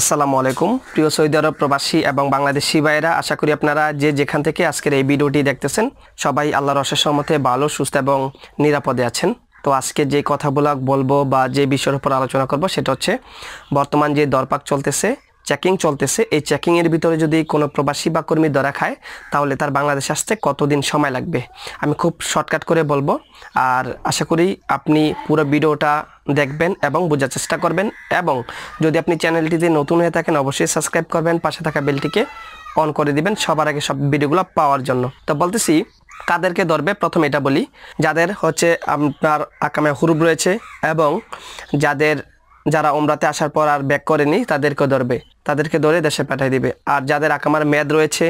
আসসালামু আলাইকুম প্রিয় সৌদি আরব প্রবাসী এবং বাংলাদেশি ভাইয়েরা আশা করি আপনারা যে যেখান থেকে আজকের এই ভিডিওটি দেখতেছেন সবাই আল্লাহর অশেষ ভালো সুস্থ এবং নিরাপদে আছেন তো আজকে যে কথাগুলো বলবো বা যে বিষয়ের উপর আলোচনা করব সেটা হচ্ছে বর্তমান যে দরপাক চলতেছে চেকিং চলতেছে এই চেকিংয়ের ভিতরে যদি কোনো প্রবাসী বা কর্মী ধরা খায় তাহলে তার বাংলাদেশ আসতে কতদিন সময় লাগবে আমি খুব শর্টকাট করে বলবো আর আশা করি আপনি পুরো ভিডিওটা দেখবেন এবং বোঝার চেষ্টা করবেন এবং যদি আপনি চ্যানেলটিতে নতুন হয়ে থাকেন অবশ্যই সাবস্ক্রাইব করবেন পাশে থাকা বেলটিকে অন করে দিবেন সবার আগে সব ভিডিওগুলো পাওয়ার জন্য তো বলতেছি কাদেরকে ধরবে প্রথম এটা বলি যাদের হচ্ছে আপনার আকামে হুরুব রয়েছে এবং যাদের যারা ওমরাতে আসার পর আর ব্যাক করেনি তাদেরকে ধরবে তাদেরকে ধরে দেশে পাঠিয়ে দিবে আর যাদের আকামার মেদ রয়েছে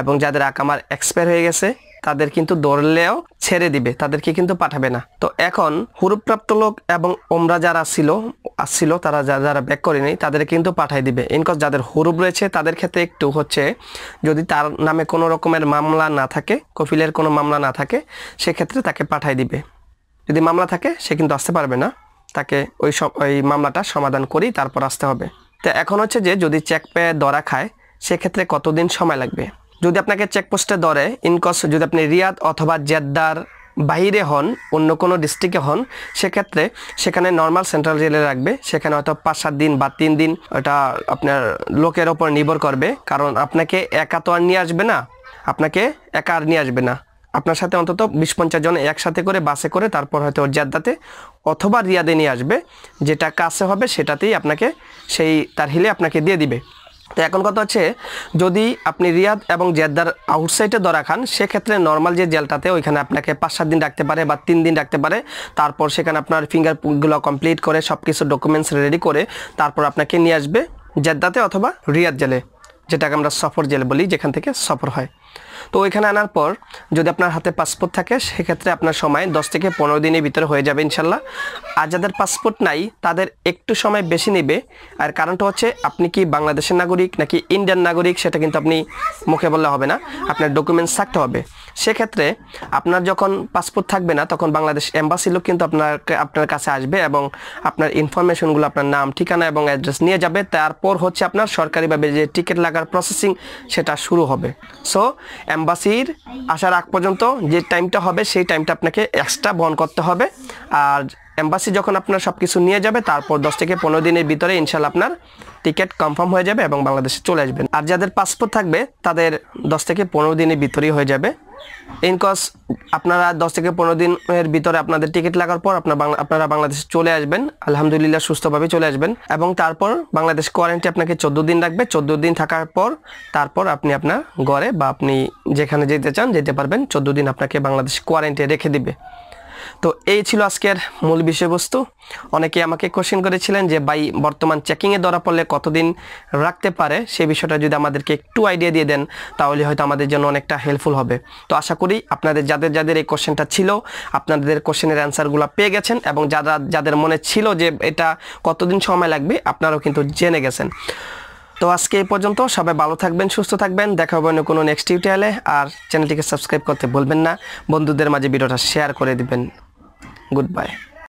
এবং যাদের আকামার এক্সপায়ার হয়ে গেছে তাদের কিন্তু ধরলেও ছেড়ে দিবে তাদেরকে কিন্তু পাঠাবে না তো এখন হুরুপ্রাপ্ত লোক এবং ওমরা যারা ছিল আসছিল তারা যারা যারা ব্যাক করে নেই তাদের কিন্তু পাঠাই দিবে ইনকজ যাদের হুরুপ রয়েছে তাদের ক্ষেত্রে একটু হচ্ছে যদি তার নামে কোনো রকমের মামলা না থাকে কফিলের কোনো মামলা না থাকে সেক্ষেত্রে তাকে পাঠাই দিবে যদি মামলা থাকে সে কিন্তু আসতে পারবে না তাকে ওই সব ওই মামলাটা সমাধান করেই তারপর আসতে হবে তা এখন হচ্ছে যে যদি চেক পেয়ে দরা খায় সেক্ষেত্রে কতদিন সময় লাগবে যদি আপনাকে চেকপোস্টে দরে ইনকস যদি আপনি রিয়াদ অথবা জেদ্দার বাইরে হন অন্য কোনো ডিস্ট্রিক্টে হন সেক্ষেত্রে সেখানে নর্মাল সেন্ট্রাল জেলে রাখবে সেখানে হয়তো পাঁচ সাত দিন বা তিন দিন ওটা আপনার লোকের ওপর নির্ভর করবে কারণ আপনাকে একা তো আর নিয়ে আসবে না আপনাকে একা আর নিয়ে আসবে না আপনার সাথে অন্তত বিশ পঞ্চাশ জন একসাথে করে বাসে করে তারপর হয়তো জেদ্দাতে অথবা রিয়াদে নিয়ে আসবে যেটা কাছে হবে সেটাতেই আপনাকে সেই তার হিলে আপনাকে দিয়ে দিবে তো এখন কথা হচ্ছে যদি আপনি রিয়াদ এবং জেদ্দার আউটসাইডে ধরা খান সেক্ষেত্রে নর্মাল যে জেলটাতে ওইখানে আপনাকে পাঁচ সাত দিন রাখতে পারে বা তিন দিন রাখতে পারে তারপর সেখানে আপনার ফিঙ্গারগুলো কমপ্লিট করে সব কিছু ডকুমেন্টস রেডি করে তারপর আপনাকে নিয়ে আসবে জেদ্দাতে অথবা রিয়াদ জেলে যেটাকে আমরা সফর জেলে বলি যেখান থেকে সফর হয় তো ওইখানে আনার পর যদি আপনার হাতে পাসপোর্ট থাকে সেক্ষেত্রে আপনার সময় দশ থেকে পনেরো দিনের ভিতরে হয়ে যাবে ইনশাল্লাহ আর যাদের পাসপোর্ট নাই তাদের একটু সময় বেশি নেবে আর কারণটা হচ্ছে আপনি কি বাংলাদেশের নাগরিক নাকি ইন্ডিয়ান নাগরিক সেটা কিন্তু আপনি মুখে বললে হবে না আপনার ডকুমেন্টস থাকতে হবে সেক্ষেত্রে আপনার যখন পাসপোর্ট থাকবে না তখন বাংলাদেশ এম্বাসি লোক কিন্তু আপনার আপনার কাছে আসবে এবং আপনার ইনফরমেশনগুলো আপনার নাম ঠিকানা এবং অ্যাড্রেস নিয়ে যাবে তারপর হচ্ছে আপনার সরকারিভাবে যে টিকিট লাগার প্রসেসিং সেটা শুরু হবে সো অ্যাম্বাসির আসার আগ পর্যন্ত যে টাইমটা হবে সেই টাইমটা আপনাকে এক্সট্রা বহন করতে হবে আর অ্যাম্বাসি যখন আপনার সব কিছু নিয়ে যাবে তারপর দশ থেকে পনেরো দিনের ভিতরে ইনশাল্লাহ আপনার টিকিট কনফার্ম হয়ে যাবে এবং বাংলাদেশে চলে আসবেন আর যাদের পাসপোর্ট থাকবে তাদের দশ থেকে পনেরো দিনের ভিতরেই হয়ে যাবে ইনকস আপনারা দশ থেকে পনেরো দিনের ভিতরে আপনাদের টিকিট লাগার পর আপনার আপনারা বাংলাদেশে চলে আসবেন আলহামদুলিল্লাহ সুস্থভাবে চলে আসবেন এবং তারপর বাংলাদেশ কোয়ারেন্টি আপনাকে চোদ্দো দিন রাখবে চোদ্দো দিন থাকার পর তারপর আপনি আপনার ঘরে বা আপনি যেখানে যেতে চান যেতে পারবেন চোদ্দো দিন আপনাকে বাংলাদেশ কোয়ারেন্টি রেখে দিবে তো এই ছিল আজকের মূল বিষয়বস্তু অনেকে আমাকে কোশ্চেন করেছিলেন যে ভাই বর্তমান চেকিংয়ে ধরা পড়লে কতদিন রাখতে পারে সে বিষয়টা যদি আমাদেরকে একটু আইডিয়া দিয়ে দেন তাহলে হয়তো আমাদের জন্য অনেকটা হেল্পফুল হবে তো আশা করি আপনাদের যাদের যাদের এই কোশ্চেনটা ছিল আপনাদের কোশ্চেনের অ্যান্সারগুলো পেয়ে গেছেন এবং যারা যাদের মনে ছিল যে এটা কতদিন সময় লাগবে আপনারাও কিন্তু জেনে গেছেন তো আজকে এই পর্যন্ত সবাই ভালো থাকবেন সুস্থ থাকবেন দেখা হবে কোনো নেক্সট টিউটোরিয়ালে আর চ্যানেলটিকে সাবস্ক্রাইব করতে বলবেন না বন্ধুদের মাঝে ভিডিওটা শেয়ার করে দিবেন গুড বাই